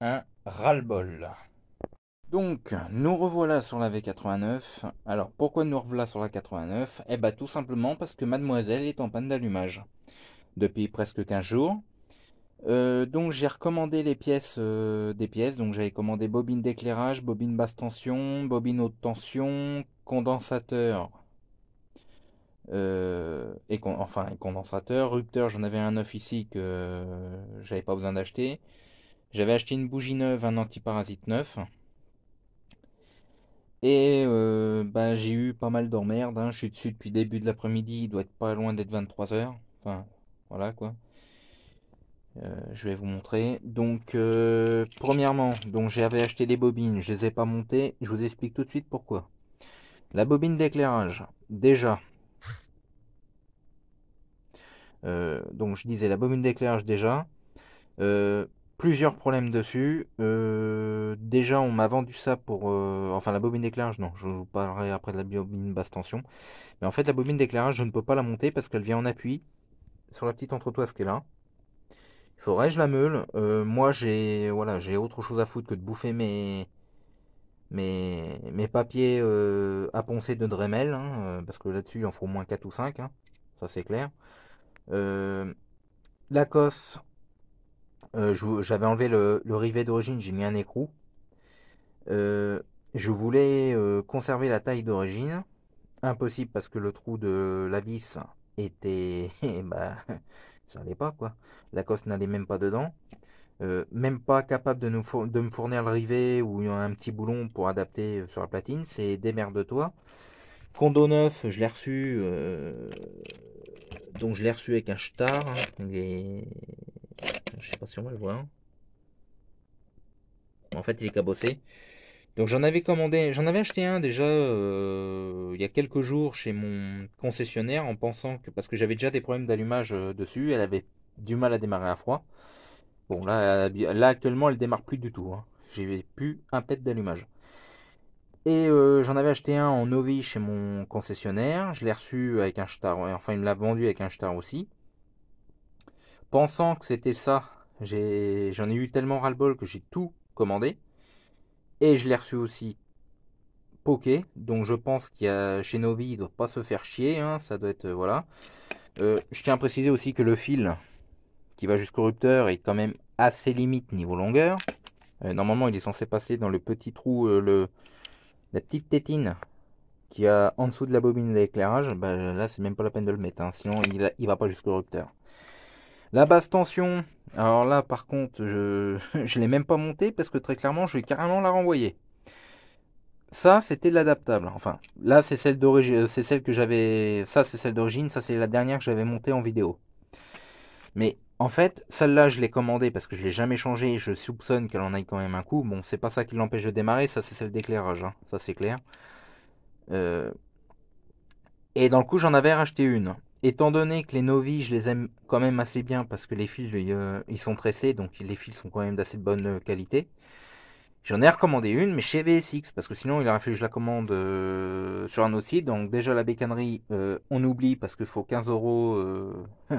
un ras-le-bol. Donc, nous revoilà sur la V89. Alors, pourquoi nous revoilà sur la 89 Eh bah tout simplement parce que mademoiselle est en panne d'allumage depuis presque 15 jours. Euh, donc j'ai recommandé les pièces euh, des pièces. Donc j'avais commandé bobine d'éclairage, bobine basse tension, bobine haute tension, condensateur euh, et enfin et condensateur. Rupteur, j'en avais un neuf ici que euh, j'avais pas besoin d'acheter. J'avais acheté une bougie neuve, un antiparasite neuf. Et euh, bah, j'ai eu pas mal d'emmerdes. Hein. Je suis dessus depuis début de l'après-midi. Il doit être pas loin d'être 23h. Enfin, voilà quoi. Euh, je vais vous montrer. Donc, premièrement, donc j'avais acheté des bobines. Je les ai pas montées. Je vous explique tout de suite pourquoi. La bobine d'éclairage. Déjà, euh, donc je disais la bobine d'éclairage déjà. Euh, plusieurs problèmes dessus. Euh, déjà on m'a vendu ça pour... enfin la bobine d'éclairage, non, je vous parlerai après de la bobine basse tension. Mais en fait la bobine d'éclairage je ne peux pas la monter parce qu'elle vient en appui sur la petite entretoise qui est là. Il faudrait que je la meule. moi, j'ai voilà, j'ai autre chose à foutre que de bouffer mes mes papiers à poncer de Dremel, hein, parce que là-dessus, il en faut au moins 4 ou 5, hein. ça c'est clair cosse euh, euh, j'avais enlevé le, rivet d'origine, j'ai mis un écrou. Euh, je voulais conserver la taille d'origine. Impossible parce que le trou de la vis était... bah, ça n'allait pas quoi. cosse n'allait même pas dedans. même pas capable de, nous de me fournir le rivet ou un petit boulon pour adapter sur la platine, c'est démerde-toi. Condo neuf, je l'ai reçu, donc je l'ai reçu avec un star. je ne sais pas si on va le voir. En fait, il est cabossé. Donc j'en avais commandé, j'en avais acheté un déjà euh, il y a quelques jours chez mon concessionnaire en pensant que parce que j'avais déjà des problèmes d'allumage euh, dessus, elle avait du mal à démarrer à froid. Bon là, là actuellement elle démarre plus du tout. Hein. J'ai plus un pet d'allumage. Et euh, j'en avais acheté un en Novi chez mon concessionnaire. Je l'ai reçu avec un star, Enfin, il me l'a vendu avec un star aussi. Pensant que c'était ça, j'en ai, eu tellement ras-le-bol que j'ai tout commandé. Et je l'ai reçu aussi poké. Donc je pense qu'il y a chez Novi, ne doit pas se faire chier. Hein. ça doit être. Euh, voilà. Euh, je tiens à préciser aussi que le fil qui va jusqu'au rupteur est quand même assez limite niveau longueur. normalement, il est censé passer dans le petit trou. le la petite tétine qui a en dessous de la bobine d'éclairage, bah là c'est même pas la peine de le mettre, hein, sinon il, il va pas jusqu'au rupteur. La basse tension, alors là par contre je ne l'ai même pas monté parce que très clairement je vais carrément la renvoyer. Ça c'était l'adaptable, enfin là c'est celle d'origine, euh, c'est celle que j'avais, ça c'est celle d'origine, ça c'est la dernière que j'avais montée en vidéo. Mais en fait, celle-là, je l'ai commandée parce que je l'ai jamais changée. Je soupçonne qu'elle en aille quand même un coup. Bon, c'est pas ça qui l'empêche de démarrer. Ça, c'est celle d'éclairage. Hein. Ça, c'est clair. Euh, et dans le coup, j'en avais racheté une. Étant donné que les Novi, je les aime quand même assez bien parce que les fils, euh, ils sont tressés, donc les fils sont quand même d'assez bonne qualité. J'en ai recommandé une, mais chez VSX, parce que sinon il aurait fallu la commande euh, sur un aussi. Donc déjà la bécannerie, on oublie parce qu'il faut 15 euros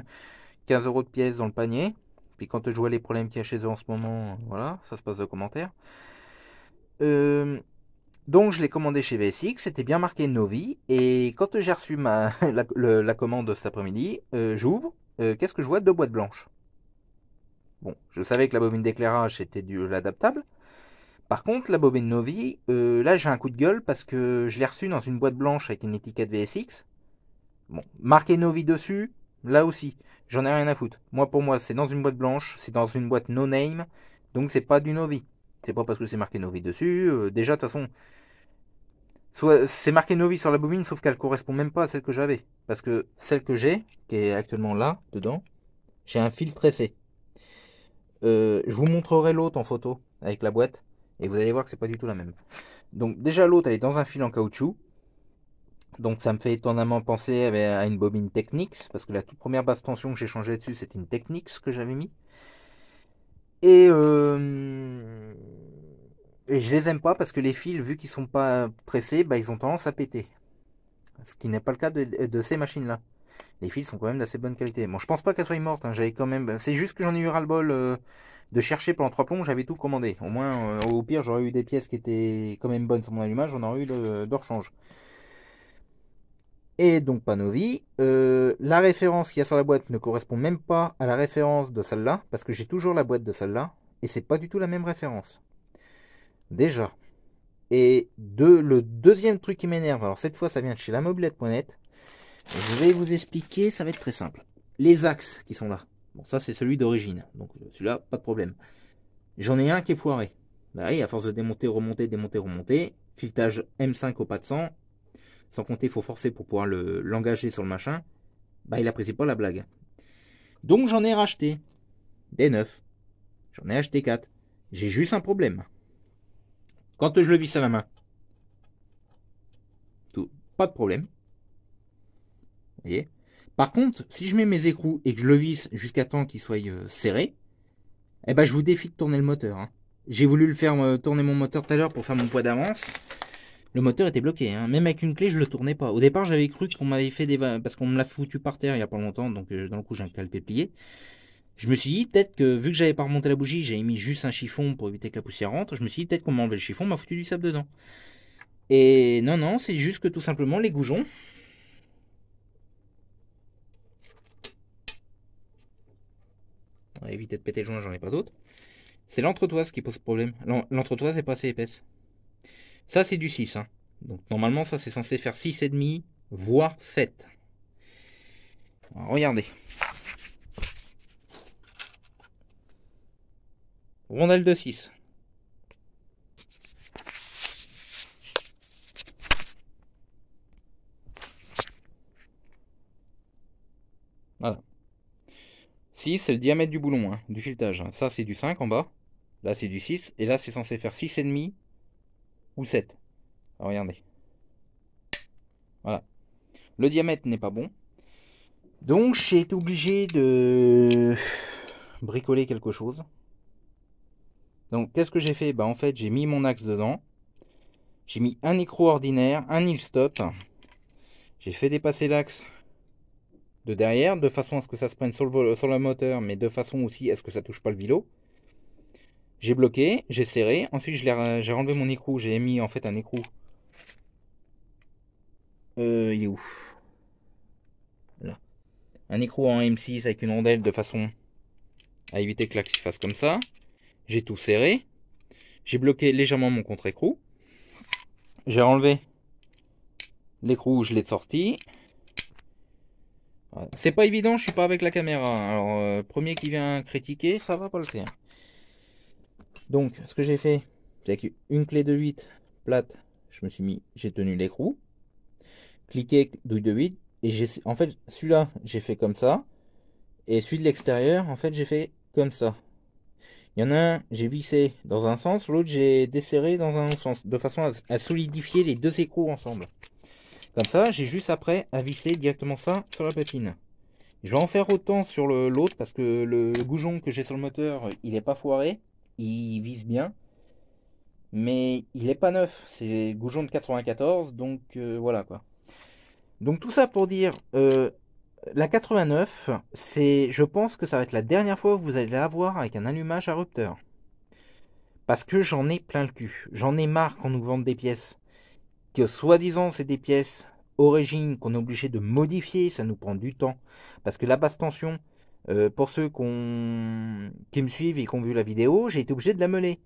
15 euros de pièces dans le panier. Puis quand je vois les problèmes qu'il y a chez eux en ce moment, euh, voilà, ça se passe de commentaires. Euh, donc je l'ai commandé chez VSX, c'était bien marqué Novi. Et quand j'ai reçu ma, la, commande cet après-midi, euh, j'ouvre, qu'est-ce que je vois Deux boîtes blanches. Bon, je savais que la bobine d'éclairage était de l'adaptable. Par contre, la bobine Novi, là j'ai un coup de gueule parce que je l'ai reçu dans une boîte blanche avec une étiquette VSX. Bon, marqué Novi dessus, Là aussi, j'en ai rien à foutre. Moi, pour moi, c'est dans une boîte blanche, c'est dans une boîte no name, donc c'est pas du Novi. C'est pas parce que c'est marqué Novi dessus. Euh, déjà, de toute façon, c'est marqué Novi sur la bobine, sauf qu'elle correspond même pas à celle que j'avais. Parce que celle que j'ai, qui est actuellement là, dedans, j'ai un fil tressé. Euh, je vous montrerai l'autre en photo avec la boîte, et vous allez voir que c'est pas du tout la même. Donc déjà l'autre elle est dans un fil en caoutchouc, donc ça me fait étonnamment penser eh ben, à une bobine Technics, parce que la toute première basse tension que j'ai changé dessus, c'était une Technics que j'avais mis. Et, euh... et, je les aime pas parce que les fils, vu qu'ils sont pas pressés, bah, ils ont tendance à péter. Ce qui n'est pas le cas de, ces machines-là. Les fils sont quand même d'assez bonne qualité. Bon, je pense pas qu'elles soient mortes. Hein. J'avais quand même. Bah, c'est juste que j'en ai eu ras-le-bol euh, de chercher pendant trois plombs. J'avais tout commandé. Au moins, euh, au pire, j'aurais eu des pièces qui étaient quand même bonnes sur mon allumage. j'en aurais eu d'or de rechange et donc Panovi, euh, la référence qu'il y a sur la boîte ne correspond même pas à la référence de celle-là, parce que j'ai toujours la boîte de celle-là, et c'est pas du tout la même référence. Déjà. Et le deuxième truc qui m'énerve, alors cette fois ça vient de chez la mobilette.net, je vais vous expliquer, ça va être très simple. Les axes qui sont là. Bon, ça c'est celui d'origine, donc celui-là, pas de problème. J'en ai un qui est foiré. Bah oui, à force de démonter, remonter, démonter, remonter, filetage M5 au pas de 100, sans compter, il faut forcer pour pouvoir l'engager sur le machin, bah il apprécie pas la blague. Donc j'en ai racheté des neufs. J'en ai acheté quatre. J'ai juste un problème. Quand je le visse à la main, tout, pas de problème. Vous voyez Par contre, si je mets mes écrous et que je le visse jusqu'à temps qu'il soit euh, serré, eh ben je vous défie de tourner le moteur. Hein. J'ai voulu le faire euh, tourner mon moteur tout à l'heure pour faire mon poids d'avance. Le moteur était bloqué, hein. même avec une clé, je le tournais pas. Au départ, j'avais cru qu'on m'avait fait des parce qu'on me l'a foutu par terre il n'y a pas longtemps, donc euh, dans le coup, j'ai un calpé plié. Je me suis dit peut-être que vu que j'avais pas remonté la bougie, j'avais mis juste un chiffon pour éviter que la poussière rentre. Je me suis dit peut-être qu'on m'a enlevé le chiffon, m'a foutu du sable dedans. Et non, non, c'est juste que tout simplement les goujons. On va éviter de péter le joint, j'en ai pas d'autres. C'est l'entretoise qui pose problème. L'entretoise est pas assez épaisse. Ça, c'est du 6. Hein. Donc normalement, ça, c'est censé faire 6,5, voire 7. regardez. Rondelle de 6. Voilà. 6, c'est le diamètre du boulon, hein, du filetage. Hein. Ça, c'est du 5 en bas. Là, c'est du 6. Et là, c'est censé faire 6,5 ou 7. regardez. Voilà. Le diamètre n'est pas bon. Donc j'ai été obligé de bricoler quelque chose. Donc qu'est-ce que j'ai fait Bah en fait j'ai mis mon axe dedans. J'ai mis un écrou ordinaire, un il stop. J'ai fait dépasser l'axe de derrière de façon à ce que ça se prenne sur, le, sur moteur mais de façon aussi à ce que ça touche pas le vélo. J'ai bloqué, j'ai serré, ensuite j'ai enlevé mon écrou, j'ai mis en fait un écrou. Euh, Un écrou en M6 avec une rondelle de façon à éviter que l'axe fasse comme ça. J'ai tout serré. J'ai bloqué légèrement mon contre-écrou. J'ai enlevé l'écrou, je l'ai sorti. C'est pas évident, je suis pas avec la caméra. Alors, euh, premier qui vient critiquer, ça va pas le faire. Donc, ce que j'ai fait, c'est qu'une clé de 8 plate, je me suis mis, j'ai tenu l'écrou, cliqué douille de 8, et j'ai, en fait, celui-là, j'ai fait comme ça, et celui de l'extérieur, en fait, j'ai fait comme ça. Il y en a un, j'ai vissé dans un sens, l'autre, j'ai desserré dans un sens, de façon à, solidifier les deux écrous ensemble. Comme ça, j'ai juste après à visser directement ça sur la patine. Je vais en faire autant sur l'autre parce que le goujon que j'ai sur le moteur, il n'est pas foiré il vise bien. Mais il n'est pas neuf, c'est Goujon de 94, donc euh, voilà quoi. Donc tout ça pour dire, euh, la 89, c'est, je pense que ça va être la dernière fois que vous allez la voir avec un allumage à rupteur. Parce que j'en ai plein le cul. J'en ai marre qu'on nous vende des pièces. Que soi-disant c'est des pièces origine qu'on est obligé de modifier, ça nous prend du temps. Parce que la basse tension, pour ceux qui me suivent et qui ont vu la vidéo, j'ai été obligé de la meuler.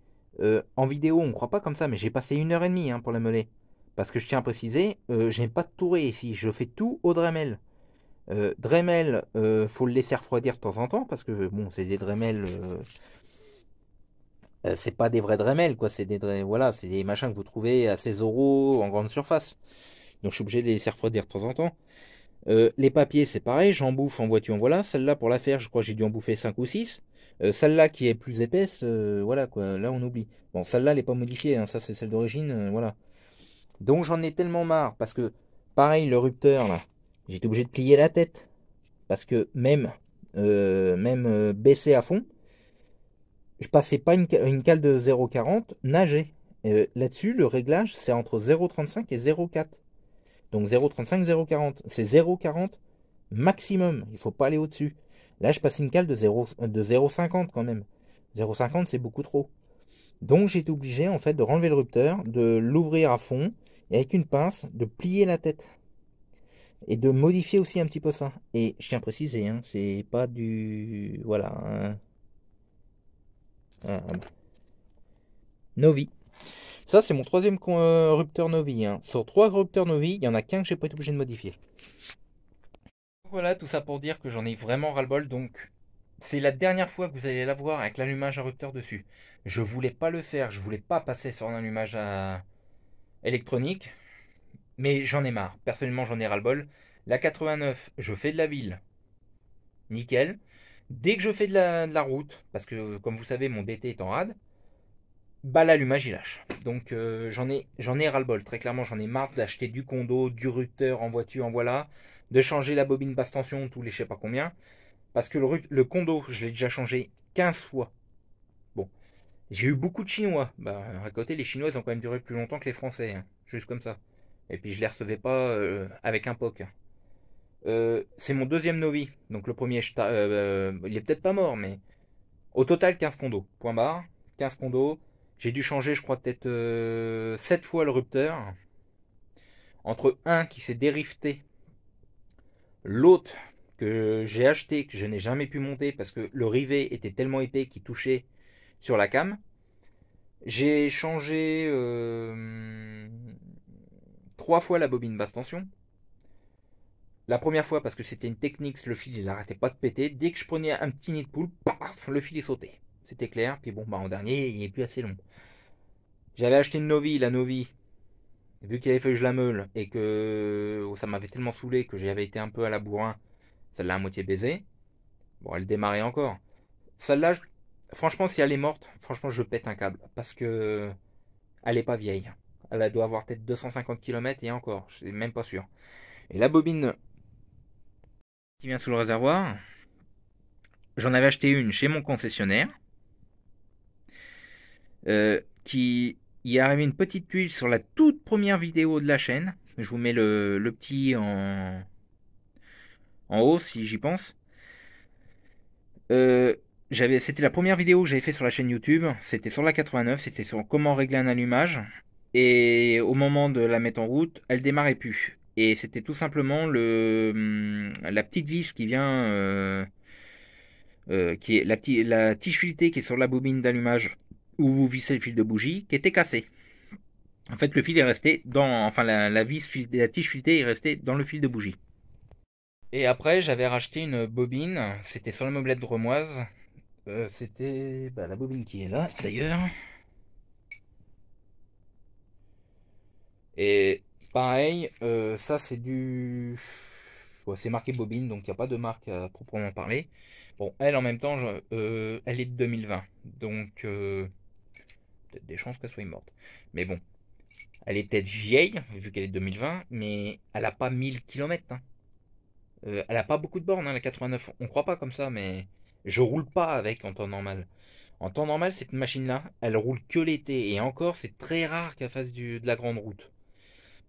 en vidéo, on ne croit pas comme ça, mais j'ai passé une heure et demie hein, pour la meuler. Parce que je tiens à préciser, je n'ai pas de touré ici, je fais tout au Dremel. Dremel, faut le laisser refroidir de temps en temps, parce que bon, c'est des Dremel... c'est pas des vrais Dremel, quoi, c'est des, des machins que vous trouvez à 16 euros en grande surface. Donc je suis obligé de les laisser refroidir de temps en temps. Euh, les papiers, c'est pareil, j'en bouffe, en voiture, voilà. Celle-là, pour la faire, je crois que j'ai dû en bouffer 5 ou 6. Euh, celle-là qui est plus épaisse, euh, voilà quoi, là on oublie. Bon, celle-là, elle n'est pas modifiée, hein, ça c'est celle d'origine, voilà. Donc j'en ai tellement marre, parce que, pareil, le rupteur, là, j'étais obligé de plier la tête. Parce que même, même baissé à fond, je passais pas une, une cale de 0,40, nager. Là-dessus, le réglage, c'est entre 0,35 et 0,4. Donc 0,35, 0,40. C'est 0,40 maximum. Il ne faut pas aller au-dessus. Là, je passe une cale de 0,50 quand même. 0,50, c'est beaucoup trop. Donc j'ai été obligé en fait de renlever le rupteur, de l'ouvrir à fond, et avec une pince, de plier la tête. Et de modifier aussi un petit peu ça. Et je tiens à préciser, hein, c'est pas du. Voilà. voilà. Novi. Ça, c'est mon troisième corrupteur Rupteur Novi. Hein. Sur trois corrupteurs Novi, il y en a qu'un que n'ai pas été obligé de modifier. Voilà, tout ça pour dire que j'en ai vraiment ras-le-bol, donc c'est la dernière fois que vous allez l'avoir avec l'allumage à rupteur dessus. Je voulais pas le faire, je voulais pas passer sur un allumage à... électronique, mais j'en ai marre. Personnellement, j'en ai ras-le-bol. La 89, je fais de la ville, nickel. Dès que je fais de la, de la route, parce que comme vous savez, mon DT est en rade, bah l'allumage il lâche. Donc euh, j'en ai, j'en ai ras-le-bol, très clairement j'en ai marre d'acheter du condo, du rupteur en voiture, en voilà, de changer la bobine basse tension tous les je sais pas combien, parce que le, condo je l'ai déjà changé 15 fois. Bon, j'ai eu beaucoup de Chinois, bah à côté les Chinois ils ont quand même duré plus longtemps que les Français, hein. juste comme ça. Et puis je les recevais pas euh, avec un POC. Euh, c'est mon deuxième novi, donc le premier, il est peut-être pas mort, mais au total 15 condos, point barre, 15 condos. J'ai dû changer, je crois, peut-être 7 euh, fois le rupteur. Entre un qui s'est dérifté, l'autre que j'ai acheté, que je n'ai jamais pu monter parce que le rivet était tellement épais qu'il touchait sur la cam. J'ai changé euh, trois fois la bobine basse tension. La première fois parce que c'était une technique, le fil il n'arrêtait pas de péter. Dès que je prenais un petit nid de poule, paf, le fil est sauté. C'était clair. Puis bon, bah, en dernier, il est plus assez long. J'avais acheté une Novi, la Novi. Vu qu'il avait feuilles que je la meule et que oh, ça m'avait tellement saoulé que j'avais été un peu à la bourrin, celle-là à moitié baisée. Bon, elle démarrait encore. Celle-là, franchement, si elle est morte, franchement, je pète un câble. Parce que elle n'est pas vieille. Elle doit avoir peut-être 250 km et encore, je suis même pas sûr. Et la bobine qui vient sous le réservoir, j'en avais acheté une chez mon concessionnaire. Euh, qui y arrivé une petite tuile sur la toute première vidéo de la chaîne. Je vous mets le, petit en, en haut si j'y pense. Euh, c'était la première vidéo que j'avais fait sur la chaîne YouTube. C'était sur la 89, c'était sur comment régler un allumage. Et au moment de la mettre en route, elle démarrait plus. Et c'était tout simplement le, hum, la petite vis qui vient, euh, qui est la, la tige filetée qui est sur la bobine d'allumage où vous vissez le fil de bougie qui était cassé. En fait, le fil est resté dans, enfin la, vis, la tige filetée est restée dans le fil de bougie. Et après, j'avais racheté une bobine. C'était sur la meublette de Euh, c'était bah, la bobine qui est là, d'ailleurs. Et pareil, euh, ça c'est du, c'est marqué bobine, donc il n'y a pas de marque à proprement parler. Bon, elle en même temps, je, euh, elle est de 2020, donc euh, peut-être des chances qu'elle soit morte. Mais bon, elle est peut-être vieille, vu qu'elle est 2020, mais elle n'a pas 1000 km. Hein. Euh, elle n'a pas beaucoup de bornes, hein, la 89. On ne croit pas comme ça, mais je roule pas avec en temps normal. En temps normal, cette machine-là, elle roule que l'été. Et encore, c'est très rare qu'elle fasse du, de la grande route.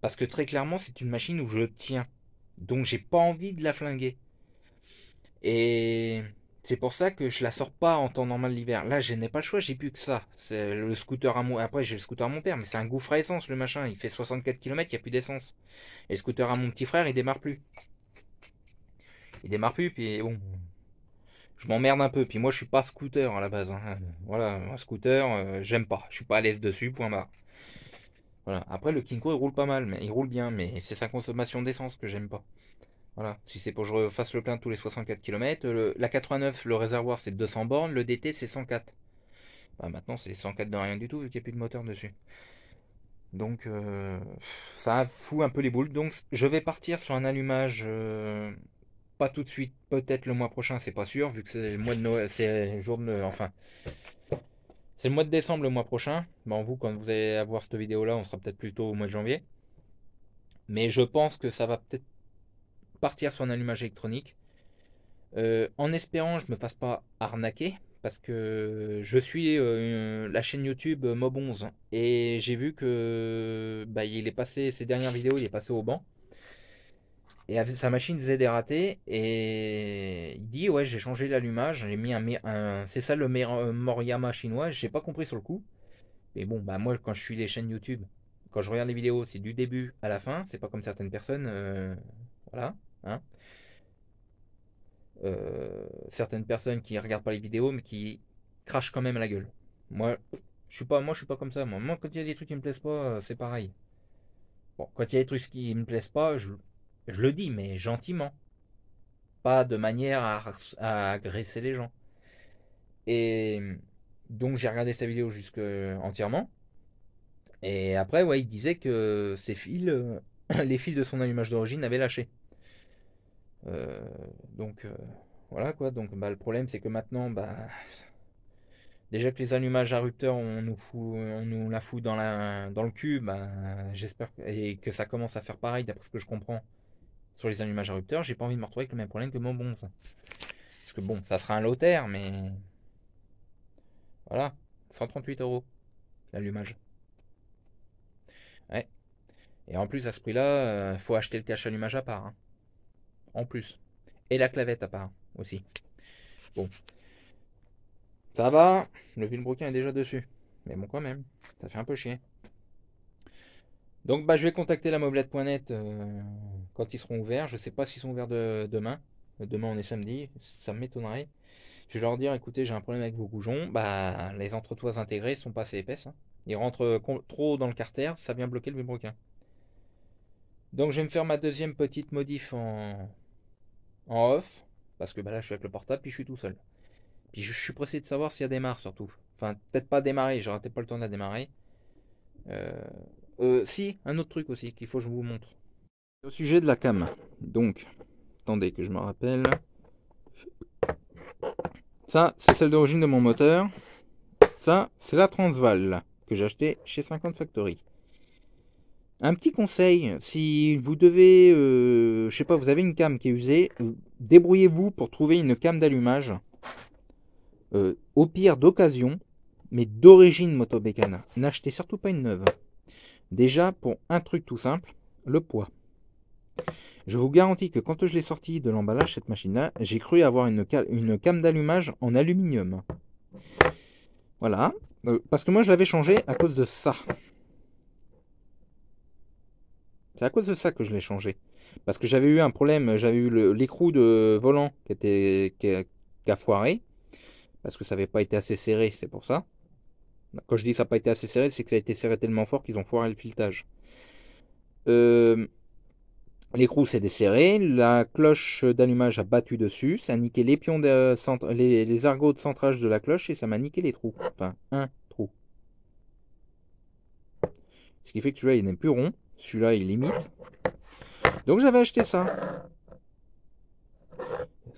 Parce que très clairement, c'est une machine où je tiens. Donc j'ai pas envie de la flinguer. Et c'est pour ça que je la sors pas en temps normal l'hiver. Là, je n'ai pas le choix, j'ai plus que ça. C'est le scooter à mon... Après, j'ai le scooter à mon père, mais c'est un gouffre à essence, le machin. Il fait 64 km, il n'y a plus d'essence. Et le scooter à mon petit frère, il démarre plus. Il démarre plus, puis bon. Je m'emmerde un peu. Puis moi, je suis pas scooter à la base. Hein. Voilà, un scooter, euh, j'aime pas. Je suis pas à l'aise dessus, point barre. Voilà. Après, le Kinko, il roule pas mal, mais il roule bien, mais c'est sa consommation d'essence que j'aime pas. Voilà, si c'est pour que je refasse le plein tous les 64 km, la 89, le réservoir c'est 200 bornes, le DT c'est 104. Bah, maintenant c'est 104 de rien du tout vu qu'il n'y a plus de moteur dessus. Donc euh, ça fout un peu les boules. Donc je vais partir sur un allumage euh, pas tout de suite, peut-être le mois prochain, c'est pas sûr, vu que c'est le mois de Noël, c'est jour de enfin c'est le mois de décembre le mois prochain. Bon bah, vous quand vous allez avoir cette vidéo là, on sera peut-être plus tôt au mois de janvier. Mais je pense que ça va peut-être partir sur un allumage électronique. Euh, en espérant je ne me fasse pas arnaquer, parce que je suis euh, la chaîne YouTube euh, Mob11 et j'ai vu que bah, il est passé, ses dernières vidéos, il est passé au banc. Et sa machine faisait des ratés et il dit ouais j'ai changé l'allumage, j'ai mis un, un c'est ça le Moriyama chinois, j'ai pas compris sur le coup. Mais bon bah moi quand je suis les chaînes YouTube, quand je regarde les vidéos c'est du début à la fin, c'est pas comme certaines personnes, voilà. Hein. Euh, certaines personnes qui regardent pas les vidéos mais qui crachent quand même la gueule. Moi, je suis pas, moi, je suis pas comme ça. Moi, quand il y a des trucs qui me plaisent pas, euh, c'est pareil. Bon, quand il y a des trucs qui me plaisent pas, je, le dis, mais gentiment, pas de manière à, agresser les gens. Et donc j'ai regardé sa vidéo jusque euh, entièrement. Et après, ouais, il disait que ses fils, les fils de son allumage d'origine avaient lâché. Euh, donc euh, voilà quoi. Donc bah, le problème c'est que maintenant, bah, déjà que les allumages à rupteurs on nous, on nous la fout dans, dans le cul. Bah, j'espère que, et que ça commence à faire pareil d'après ce que je comprends sur les allumages à rupteurs J'ai pas envie de me retrouver avec le même problème que mon bon. Parce que bon, ça sera un lotaire, mais voilà, 138 euros l'allumage. Ouais. Et en plus, à ce prix-là, euh, faut acheter le cache allumage à part. Hein en plus. Et la clavette part aussi. Bon. Ça va, le Vilebrequin est déjà dessus. Mais bon quand même, ça fait un peu chier. Donc bah je vais contacter la moblette.net euh, quand ils seront ouverts. Je ne sais pas s'ils sont ouverts demain. Demain on est samedi, ça m'étonnerait. Je vais leur dire écoutez j'ai un problème avec vos goujons. Bah les entretoises intégrées sont pas assez épaisses. Hein. Ils rentrent euh, trop dans le carter, ça vient bloquer le Vilebrequin. Donc je vais me faire ma deuxième petite modif en, off, parce que bah, là je suis avec le portable, puis je suis tout seul. Puis je, suis pressé de savoir si elle démarre surtout. Enfin, peut-être pas démarrer, j'aurais peut pas le temps de la démarrer. Euh, euh, si, un autre truc aussi qu'il faut que je vous montre. Au sujet de la cam, donc, attendez que je me rappelle. Ça, c'est celle d'origine de mon moteur. Ça, c'est la Transval que j'ai acheté chez 50 Factory. Un petit conseil, si vous devez, euh, je sais pas, vous avez une cam qui est usée, débrouillez-vous pour trouver une cam d'allumage, euh, au pire d'occasion, mais d'origine motobécane. N'achetez surtout pas une neuve. Déjà, pour un truc tout simple, le poids. Je vous garantis que quand je l'ai sorti de l'emballage, cette machine-là, j'ai cru avoir une, une cam d'allumage en aluminium. Voilà, euh, parce que moi je l'avais changé à cause de ça. C'est à cause de ça que je l'ai changé. Parce que j'avais eu un problème, j'avais eu l'écrou de volant qui, était, a, foiré, parce que ça n'avait pas été assez serré, c'est pour ça. Quand je dis que ça n'a pas été assez serré, c'est que ça a été serré tellement fort qu'ils ont foiré le filetage. Euh, l'écrou s'est desserré, la cloche d'allumage a battu dessus, ça a niqué les pions, les, les, argots de centrage de la cloche et ça m'a niqué les trous. Enfin, un trou. Ce qui fait que tu vois, il n'est plus rond. Celui-là, il limite. Donc j'avais acheté ça.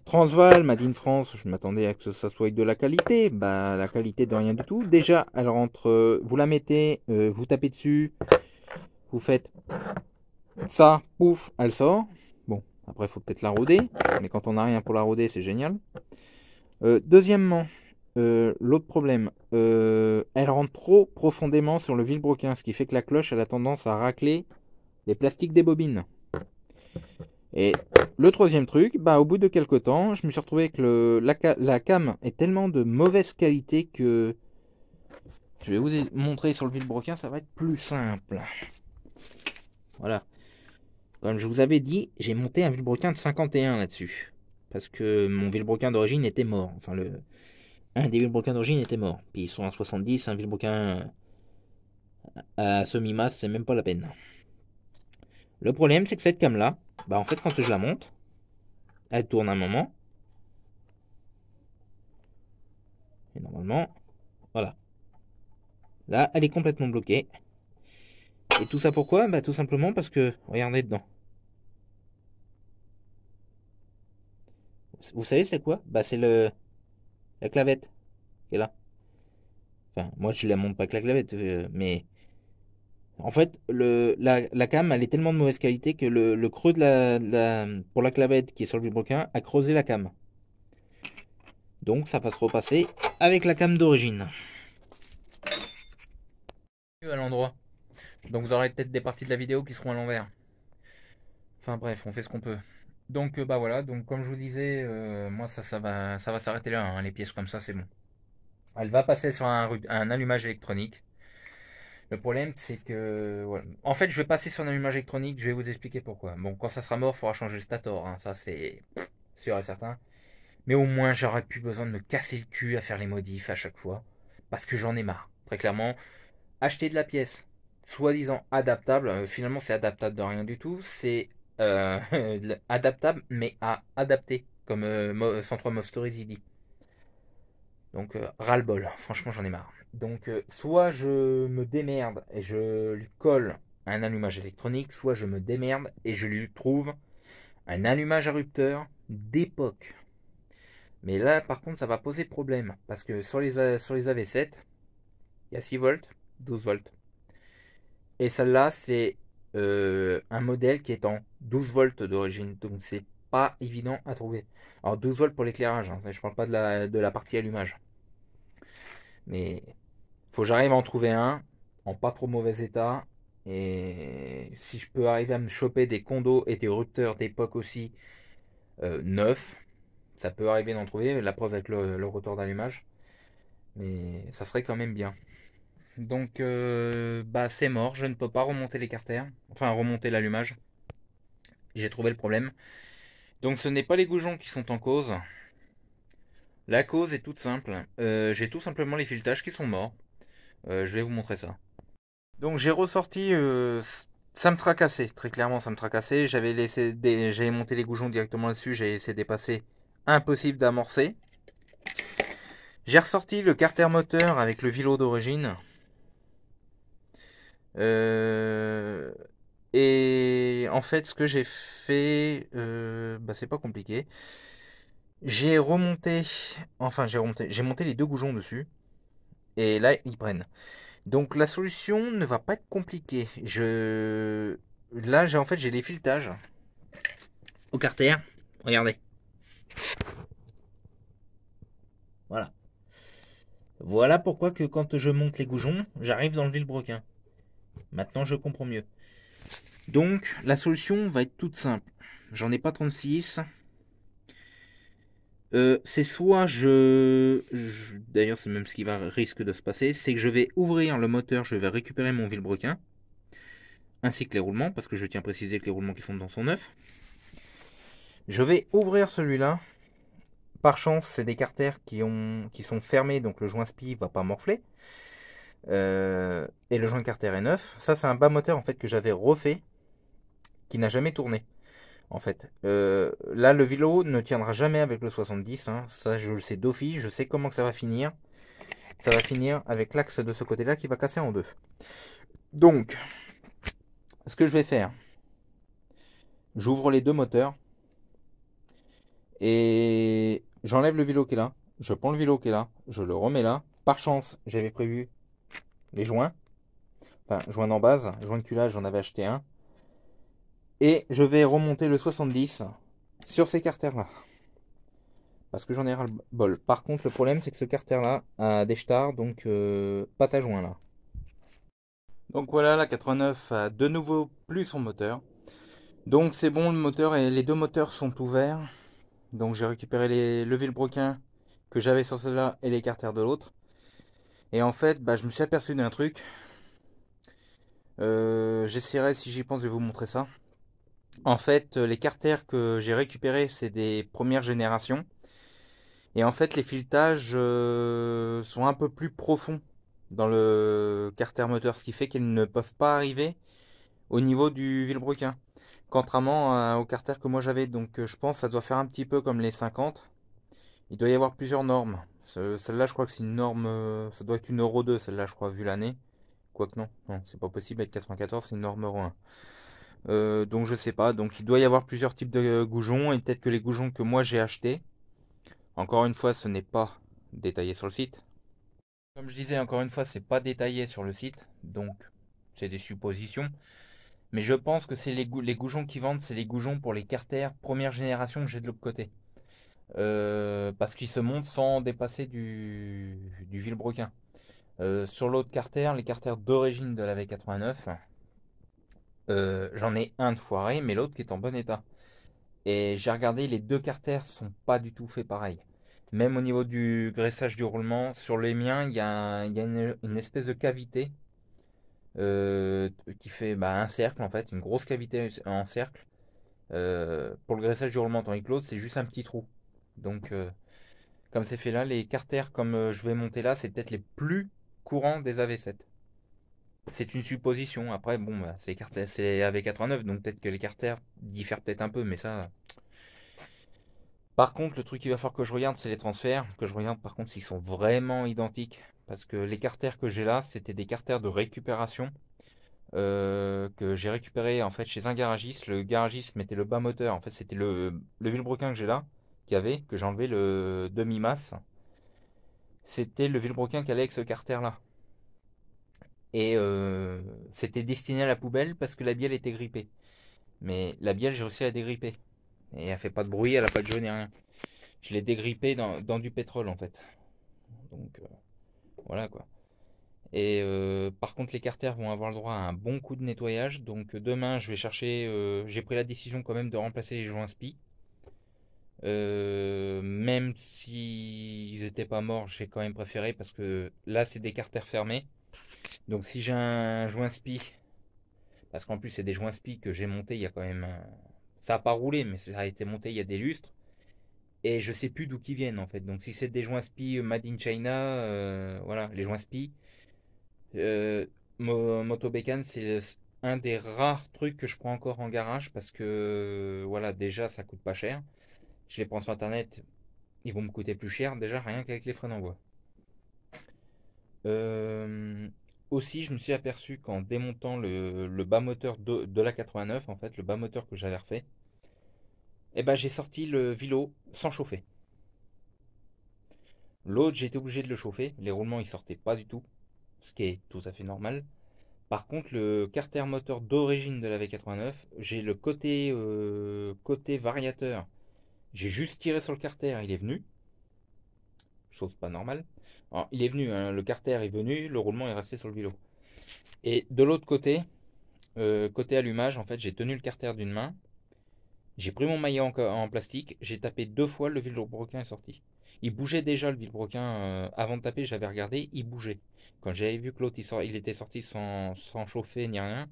Transval Madine France, je m'attendais à que ça soit de la qualité. Bah, la qualité de rien du tout. Déjà, elle rentre, euh, vous la mettez, euh, vous tapez dessus, vous faites ça, pouf, elle sort. Bon, après, il faut peut-être la roder, mais quand on n'a rien pour la roder, c'est génial. Euh, deuxièmement, euh, l'autre problème, euh, elle rentre trop profondément sur le vilebrequin, ce qui fait que la cloche elle a tendance à racler les plastiques des bobines. Et le troisième truc, bah, au bout de quelques temps, je me suis retrouvé avec la, cam est tellement de mauvaise qualité que je vais vous montrer sur le vilebrequin, ça va être plus simple. Voilà. Comme je vous avais dit, j'ai monté un vilebrequin de 51 là-dessus. Parce que mon vilebrequin d'origine était mort. Enfin, le, un des vilebrequins d'origine était mort. Puis ils sont en 70, un vilebrequin euh, à semi-masse, c'est même pas la peine. Le problème, c'est que cette cam-là, bah en fait, quand je la monte, elle tourne un moment. Et normalement, voilà. Là, elle est complètement bloquée. Et tout ça pourquoi Bah tout simplement parce que, regardez dedans. Vous savez c'est quoi Bah c'est le la clavette est là. Enfin, moi je la monte pas que la clavette, euh, mais en fait, le, la, cam, elle est tellement de mauvaise qualité que le, creux de la, pour la clavette qui est sur le broquin a creusé la cam. Donc ça va se repasser avec la cam d'origine. À l'endroit. Donc vous aurez peut-être des parties de la vidéo qui seront à l'envers. Enfin bref, on fait ce qu'on peut. Donc euh, bah voilà, donc comme je vous disais, euh, moi ça, ça va, ça va s'arrêter là, hein, les pièces comme ça c'est bon. Elle va passer sur un, allumage électronique. Le problème c'est que, en fait je vais passer sur un allumage électronique, je vais vous expliquer pourquoi. Bon quand ça sera mort, il faudra changer le stator, hein, ça c'est sûr et certain. Mais au moins j'aurais plus besoin de me casser le cul à faire les modifs à chaque fois, parce que j'en ai marre. Très clairement, acheter de la pièce, soi-disant adaptable, euh, finalement c'est adaptable de rien du tout, c'est euh, adaptable, mais à adapter, comme 103 euh, Move euh, Stories il dit. Donc, ras-le-bol, franchement, j'en ai marre. Donc, soit je me démerde et je lui colle un allumage électronique, soit je me démerde et je lui trouve un allumage à rupteur d'époque. Mais là, par contre, ça va poser problème. Parce que sur les, sur les AV7, il y a 6 volts, 12 volts. Et celle-là, c'est euh, un modèle qui est en 12 volts d'origine, donc c'est pas évident à trouver. Alors 12 volts pour l'éclairage, hein, je parle pas de la, de la partie allumage. Mais faut que j'arrive à en trouver un en pas trop mauvais état. Et si je peux arriver à me choper des condos et des routeurs d'époque aussi euh, neufs, ça peut arriver d'en trouver, la preuve avec le, le rotor d'allumage. Mais ça serait quand même bien donc euh, bah c'est mort, je ne peux pas remonter les carters, enfin remonter l'allumage. J'ai trouvé le problème. Donc ce n'est pas les goujons qui sont en cause. La cause est toute simple. Euh, j'ai tout simplement les filetages qui sont morts. Euh, je vais vous montrer ça. Donc j'ai ressorti, ça me tracassait, très clairement ça me tracassait. J'avais laissé, j'avais monté les goujons directement là-dessus, j'ai laissé dépasser, impossible d'amorcer. J'ai ressorti le carter moteur avec le vélo d'origine. Euh, et en fait, ce que j'ai fait, euh, bah, c'est pas compliqué. J'ai remonté, enfin j'ai remonté, j'ai monté les deux goujons dessus. Et là, ils prennent. Donc la solution ne va pas être compliquée. Je, là, j'ai en fait j'ai les filetages au carter. Regardez. Voilà. Voilà pourquoi que quand je monte les goujons, j'arrive dans le vilebrequin. Maintenant, je comprends mieux. Donc, la solution va être toute simple. J'en ai pas 36. Euh, c'est soit je, d'ailleurs c'est même ce qui va risque de se passer, c'est que je vais ouvrir le moteur, je vais récupérer mon vilebrequin, ainsi que les roulements, parce que je tiens à préciser que les roulements qui sont dans son neufs Je vais ouvrir celui-là. Par chance, c'est des carters qui, ont, qui sont fermés, donc le joint spi ne va pas morfler. Euh, et le joint de carter est neuf. Ça, c'est un bas moteur en fait que j'avais refait, qui n'a jamais tourné. En fait, euh, là, le vélo ne tiendra jamais avec le 70. Hein. Ça, je le sais d'office. Je sais comment que ça va finir. Ça va finir avec l'axe de ce côté-là qui va casser en deux. Donc, ce que je vais faire, j'ouvre les deux moteurs et j'enlève le vélo qui est là. Je prends le vélo qui est là, je le remets là. Par chance, j'avais prévu les joints. Enfin, joints en base, joints de culage, j'en avais acheté un. Et je vais remonter le 70 sur ces carters-là. Parce que j'en ai ras le bol. Par contre, le problème, c'est que ce carter-là a des stars, donc euh, pas ta joint là. Donc voilà, la 89 a de nouveau plus son moteur. Donc c'est bon, le moteur et les deux moteurs sont ouverts. Donc j'ai récupéré les leviers le que j'avais sur celle-là et les carters de l'autre. Et en fait, bah, je me suis aperçu d'un truc. Euh, j'essaierai, si j'y pense, de vous montrer ça. En fait, euh, les carters que j'ai récupérés, c'est des premières générations. Et en fait, les filetages euh, sont un peu plus profonds dans le carter moteur, ce qui fait qu'ils ne peuvent pas arriver au niveau du vilebrequin contrairement aux au carter que moi j'avais. Donc, je pense que ça doit faire un petit peu comme les 50. Il doit y avoir plusieurs normes. Celle-là, je crois que c'est une norme. Euh, ça doit être une Euro 2, celle-là, je crois, vu l'année. Quoique non, non, c'est pas possible. Être 94, c'est une norme Euro 1. Euh, donc je sais pas. Donc il doit y avoir plusieurs types de euh, goujons et peut-être que les goujons que moi j'ai achetés, encore une fois, ce n'est pas détaillé sur le site. Comme je disais, encore une fois, c'est pas détaillé sur le site, donc c'est des suppositions. Mais je pense que c'est les, les goujons qui vendent, c'est les goujons pour les carters première génération que j'ai de l'autre côté. Euh, parce qu'il se monte sans dépasser du, du vilebrequin. Euh, sur l'autre carter, les carters d'origine de la V89, euh, j'en ai un de foiré, mais l'autre qui est en bon état. Et j'ai regardé, les deux carters sont pas du tout faits pareil. Même au niveau du graissage du roulement, sur les miens, il y a, une, espèce de cavité qui fait bah, un cercle en fait, une grosse cavité en cercle. pour le graissage du roulement, tandis que l'autre, c'est juste un petit trou. Donc, euh, comme c'est fait là, les carters comme euh, je vais monter là, c'est peut-être les plus courants des AV7. C'est une supposition. Après, bon, bah, c'est AV89, donc peut-être que les carters diffèrent peut-être un peu, mais ça. Par contre, le truc qu'il va falloir que je regarde, c'est les transferts. Que je regarde, par contre, s'ils sont vraiment identiques. Parce que les carters que j'ai là, c'était des carters de récupération. Euh, que j'ai récupéré en fait chez un garagiste. Le garagiste mettait le bas moteur. En fait, c'était le, le vilebrequin que j'ai là qu'il y avait, que j'enlevais le demi-masse, c'était le vilebrequin qui allait avec ce carter-là. Et euh, c'était destiné à la poubelle parce que la bielle était grippée. Mais la bielle, j'ai réussi à la dégripper. Et elle fait pas de bruit, elle a pas de jeu ni rien. Je l'ai dégrippée dans, du pétrole en fait. Donc euh, voilà quoi. Et euh, par contre, les carters vont avoir le droit à un bon coup de nettoyage. Donc demain, je vais chercher. J'ai pris la décision quand même de remplacer les joints SPI euh, même s'ils n'étaient pas morts, j'ai quand même préféré parce que là, c'est des carters fermés. Donc si j'ai un joint spi, parce qu'en plus, c'est des joints spi que j'ai monté il y a quand même. Ça n'a pas roulé, mais ça a été monté il y a des lustres. Et je sais plus d'où qui viennent en fait. Donc si c'est des joints spi euh, made in China, euh, voilà, les joints spi. moto-bécane c'est un des rares trucs que je prends encore en garage parce que voilà, déjà ça coûte pas cher je les prends sur internet, ils vont me coûter plus cher déjà rien qu'avec les frais d'envoi. Euh, aussi, je me suis aperçu qu'en démontant le, bas moteur de, la 89, en fait, le bas moteur que j'avais refait, eh ben, j'ai sorti le vélo sans chauffer. L'autre, j'ai été obligé de le chauffer. Les roulements, ils sortaient pas du tout, ce qui est tout à fait normal. Par contre, le carter moteur d'origine de la V89, j'ai le côté, euh, côté variateur j'ai juste tiré sur le carter, il est venu. Chose pas normale. il est venu, hein, le carter est venu, le roulement est resté sur le vélo. Et de l'autre côté, euh, côté allumage, en fait, j'ai tenu le carter d'une main. J'ai pris mon maillet en, plastique, j'ai tapé deux fois, le vilebrequin est sorti. Il bougeait déjà le vilebrequin euh, avant de taper, j'avais regardé, il bougeait. Quand j'avais vu que l'autre il, était sorti sans, sans chauffer ni rien,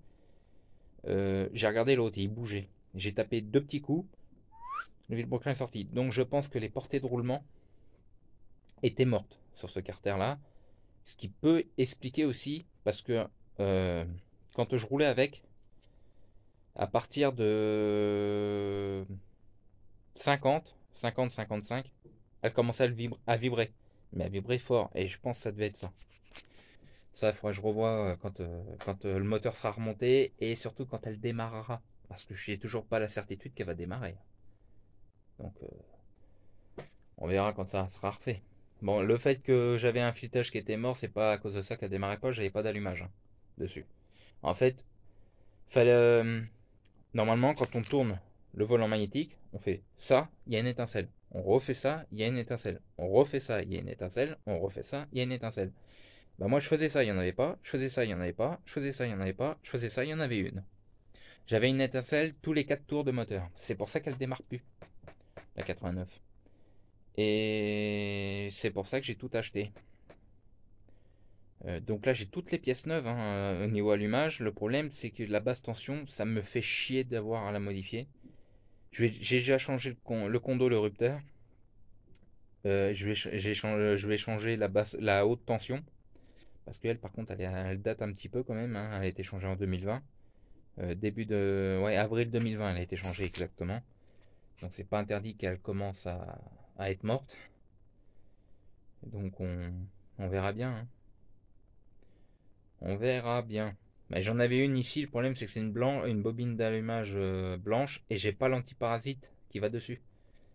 euh, j'ai regardé l'autre il bougeait. J'ai tapé deux petits coups, le est sorti. Donc je pense que les portées de roulement étaient mortes sur ce carter-là. Ce qui peut expliquer aussi, parce que euh, quand je roulais avec, à partir de 50, 50, 55, elle commençait à, vibrer. Mais à vibrer fort. Et je pense que ça devait être ça. Ça, il faudra que je revoie euh, quand euh, le moteur sera remonté et surtout quand elle démarrera. Parce que je n'ai toujours pas la certitude qu'elle va démarrer. Donc, euh, on verra quand ça sera refait. Bon, le fait que j'avais un filetage qui était mort, c'est pas à cause de ça qu'elle démarrait pas, j'avais pas d'allumage hein, dessus. En fait, fallait, euh, normalement, quand on tourne le volant magnétique, on fait ça, il y a une étincelle. On refait ça, il y a une étincelle. On refait ça, il y a une étincelle. On refait ça, il y a une étincelle. Bah moi je faisais ça, il n'y en avait pas. Je faisais ça, il n'y en avait pas. Je faisais ça, il n'y en avait pas. Je faisais ça, il y en avait une. J'avais une étincelle tous les quatre tours de moteur. C'est pour ça qu'elle démarre plus la 89. Et c'est pour ça que j'ai tout acheté. Euh, donc là j'ai toutes les pièces neuves hein, euh, au niveau allumage. Le problème c'est que la basse tension, ça me fait chier d'avoir à la modifier. J'ai déjà changé le, condo, le rupteur. Euh, je, vais, changer la, la haute tension. Parce qu'elle par contre elle, elle, date un petit peu quand même. Hein. Elle a été changée en 2020. début de... Ouais, avril 2020 elle a été changée exactement. Donc c'est pas interdit qu'elle commence à, être morte. Donc on, verra bien. Hein. On verra bien. Mais j'en avais une ici, le problème c'est que c'est une, une bobine d'allumage euh, blanche et j'ai pas l'antiparasite qui va dessus.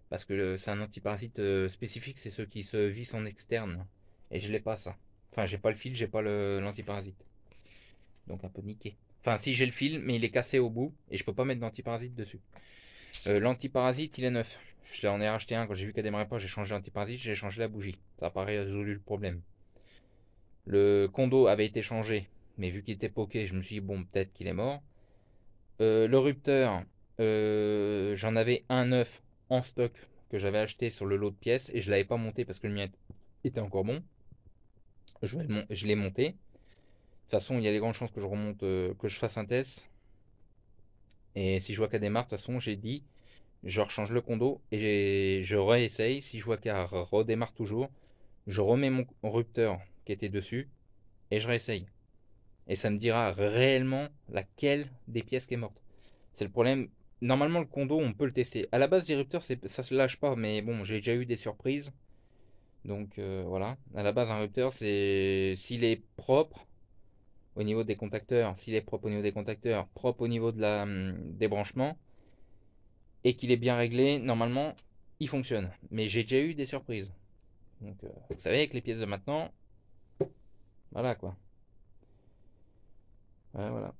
Parce que euh, c'est un antiparasite euh, spécifique, c'est ceux qui se vissent en externe. Et je l'ai pas ça. Enfin j'ai pas le fil, j'ai pas l'antiparasite. Donc un peu niqué. Enfin si j'ai le fil, mais il est cassé au bout et je peux pas mettre d'antiparasite dessus. Euh, l'antiparasite, il est neuf. Je en ai racheté un quand j'ai vu qu'elle démarrait pas. J'ai changé l'antiparasite, j'ai changé la bougie. Ça paraît résolu le problème. Le condo avait été changé, mais vu qu'il était poqué, je me suis dit, bon, peut-être qu'il est mort. Euh, le rupteur, euh, j'en avais un neuf en stock que j'avais acheté sur le lot de pièces et je l'avais pas monté parce que le mien était encore bon. Je, l'ai monté. De toute façon, il y a des grandes chances que je remonte, que je fasse un test. Et si je vois qu'elle démarre, de toute façon, j'ai dit, je rechange le condo et je réessaye. Si je vois qu'elle redémarre toujours, je remets mon rupteur qui était dessus et je réessaye. Et ça me dira réellement laquelle des pièces qui est morte. C'est le problème. Normalement, le condo, on peut le tester. À la base, les rupteurs, ça se lâche pas, mais bon, j'ai déjà eu des surprises. Donc euh, voilà. À la base, un rupteur, c'est s'il est propre, niveau des contacteurs, s'il est propre au niveau des contacteurs, propre au niveau de la hum, débranchement, et qu'il est bien réglé, normalement, il fonctionne. Mais j'ai déjà eu des surprises. Donc, euh, vous savez, avec les pièces de maintenant, voilà quoi. Voilà,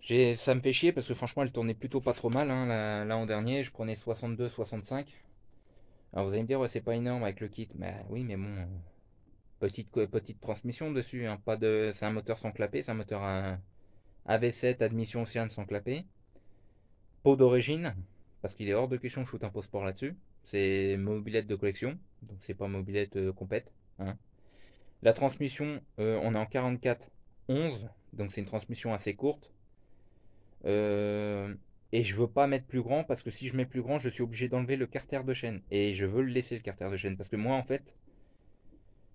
J'ai, ça me fait chier parce que franchement, elle tournait plutôt pas trop mal. Hein, là, en dernier, je prenais 62, 65. Alors vous allez me dire, c'est pas énorme avec le kit. Mais oui, mais bon, petite, transmission dessus. Hein, pas de, c'est un moteur sans clapet, c'est un moteur av 7 admission Océane sans clapet. Pot d'origine, parce qu'il est hors de question je shoot un post sport là-dessus. C'est mobilette de collection, donc c'est pas mobilette euh, complète. Hein. La transmission, euh, on est en 44-11, donc c'est une transmission assez courte. Euh, et je veux pas mettre plus grand parce que si je mets plus grand, je suis obligé d'enlever le carter de chaîne. Et je veux le laisser le carter de chaîne parce que moi, en fait,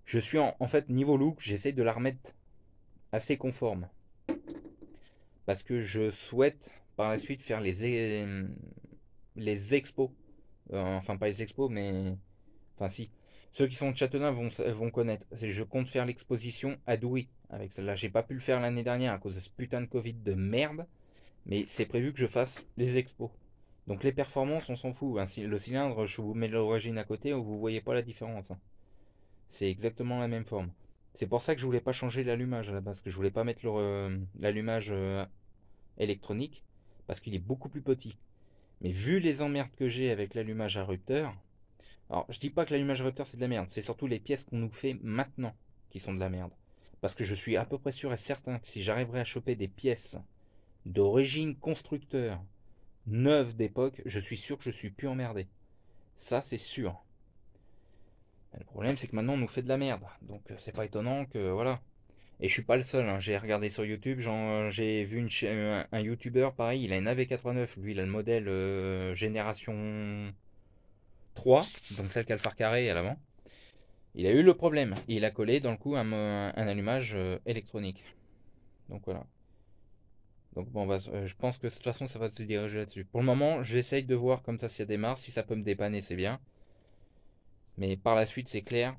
je suis en, fait niveau look, j'essaie de la remettre assez conforme. Parce que je souhaite par la suite faire les, euh, les expos. Euh, enfin, pas les expos, mais. Enfin, si. Ceux qui sont de Châtenay vont, vont connaître. Je compte faire l'exposition à Douy avec celle-là. J'ai pas pu le faire l'année dernière à cause de ce putain de Covid de merde. Mais c'est prévu que je fasse les expos. Donc les performances, on s'en fout. Hein. le cylindre, je vous mets l'origine à côté, vous voyez pas la différence. Hein. C'est exactement la même forme. C'est pour ça que je voulais pas changer l'allumage à la base, que je voulais pas mettre euh, l'allumage euh, électronique, parce qu'il est beaucoup plus petit. Mais vu les emmerdes que j'ai avec l'allumage à rupteur, alors je dis pas que l'allumage à rupteur c'est de la merde, c'est surtout les pièces qu'on nous fait maintenant qui sont de la merde. Parce que je suis à peu près sûr et certain que si j'arriverais à choper des pièces d'origine constructeur neuves d'époque, je suis sûr que je suis plus emmerdé. Ça c'est sûr. Le problème, c'est que maintenant, on nous fait de la merde. Donc, euh, c'est pas étonnant que, voilà. Et je suis pas le seul. Hein. J'ai regardé sur YouTube, euh, j'ai vu une un, euh, un YouTuber, pareil, il a une AV89. Lui, il a le modèle génération 3, donc celle phare Carré à l'avant. Il a eu le problème. Il a collé, dans le coup, un, allumage électronique. Donc, voilà. Donc bon, bah, je pense que de toute façon, ça va se diriger là-dessus. Pour le moment, j'essaye de voir comme ça si ça démarre, Si ça peut me dépanner, c'est bien. Mais par la suite, c'est clair.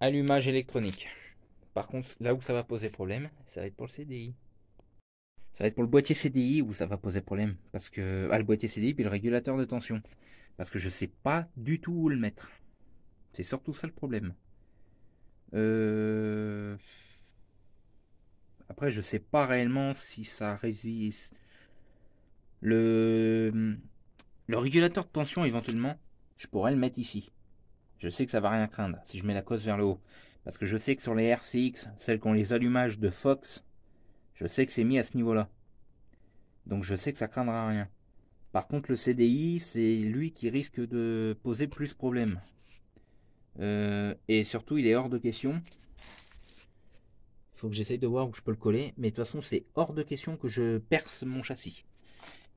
Allumage électronique. Par contre, là où ça va poser problème, ça va être pour le CDI. Ça va être pour le boîtier CDI où ça va poser problème. Parce que. Ah, le boîtier CDI puis le régulateur de tension. Parce que je ne sais pas du tout où le mettre. C'est surtout ça le problème. Euh, après, je sais pas réellement si ça résiste. le régulateur de tension, éventuellement, je pourrais le mettre ici je sais que ça va rien craindre si je mets la cause vers le haut. Parce que je sais que sur les RCX, celles qui ont les allumages de Fox, je sais que c'est mis à ce niveau-là. Donc je sais que ça craindra rien. Par contre, le CDI, c'est lui qui risque de poser plus de problèmes. Euh, et surtout, il est hors de question. Il faut que j'essaye de voir où je peux le coller. Mais de toute façon, c'est hors de question que je perce mon châssis.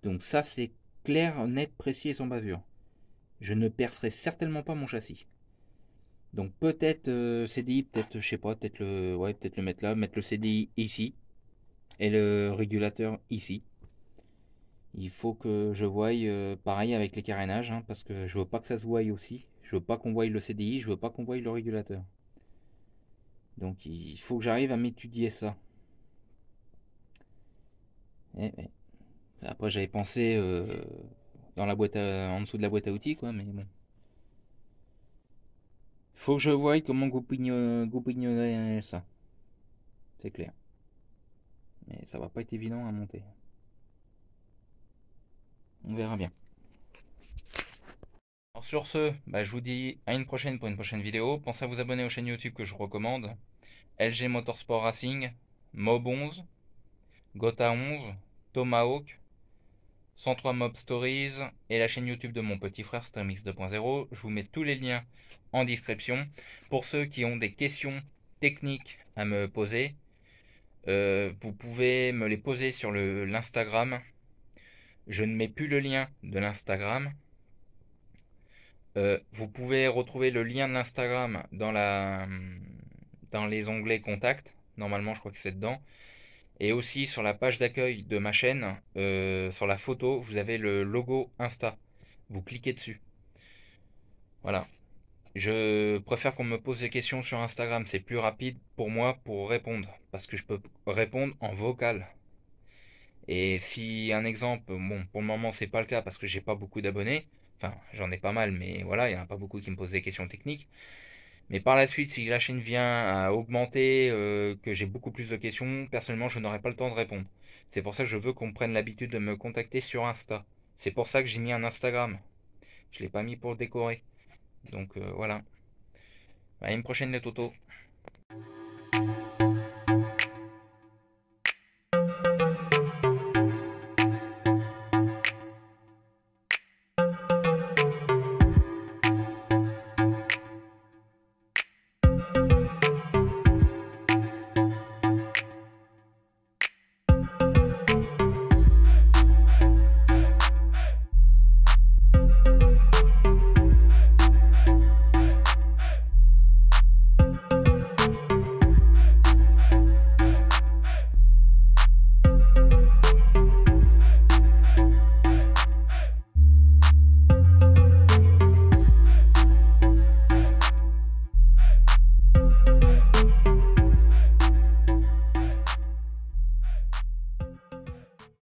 Donc ça, c'est clair, net, précis et sans bavure. Je ne percerai certainement pas mon châssis. Donc peut-être cest euh, CDI, peut-être, je sais pas, peut-être le, ouais, peut le mettre là, mettre le CDI ici et le régulateur ici. Il faut que je voie euh, pareil avec les carénages, hein, parce que je veux pas que ça se voie aussi. Je veux pas qu'on voie le CDI, je veux pas qu'on voie le régulateur. Donc il faut que j'arrive à m'étudier ça. Eh, eh. Après j'avais pensé euh, dans la boîte en dessous de la boîte à outils, quoi, mais bon. Faut que je voie comment goupigner ça. C'est clair. Mais ça va pas être évident à monter. On verra bien. Alors sur ce, bah, je vous dis à une prochaine pour une prochaine vidéo. Pensez à vous abonner aux chaînes YouTube que je recommande. LG Motorsport Racing, Mob 11, Gotha 11, Tomahawk, 103 Mob Stories et la chaîne YouTube de mon petit frère Streamix 2.0. Je vous mets tous les liens en description. Pour ceux qui ont des questions techniques à me poser, euh, vous pouvez me les poser sur l'Instagram. Je ne mets plus le lien de l'Instagram. Euh, vous pouvez retrouver le lien de l'Instagram dans, la, dans les onglets Contact. Normalement, je crois que c'est dedans. Et aussi sur la page d'accueil de ma chaîne, euh, sur la photo, vous avez le logo Insta. Vous cliquez dessus. Voilà. Je préfère qu'on me pose des questions sur Instagram, c'est plus rapide pour moi pour répondre, parce que je peux répondre en vocal. Et si un exemple, bon, pour le moment c'est pas le cas parce que j'ai pas beaucoup d'abonnés, enfin j'en ai pas mal, mais voilà, il n'y en a pas beaucoup qui me posent des questions techniques. Mais par la suite, si la chaîne vient à augmenter, euh, que j'ai beaucoup plus de questions, personnellement je n'aurai pas le temps de répondre. C'est pour ça que je veux qu'on prenne l'habitude de me contacter sur Insta. C'est pour ça que j'ai mis un Instagram. Je l'ai pas mis pour décorer. Donc euh, voilà. À une prochaine les Toto.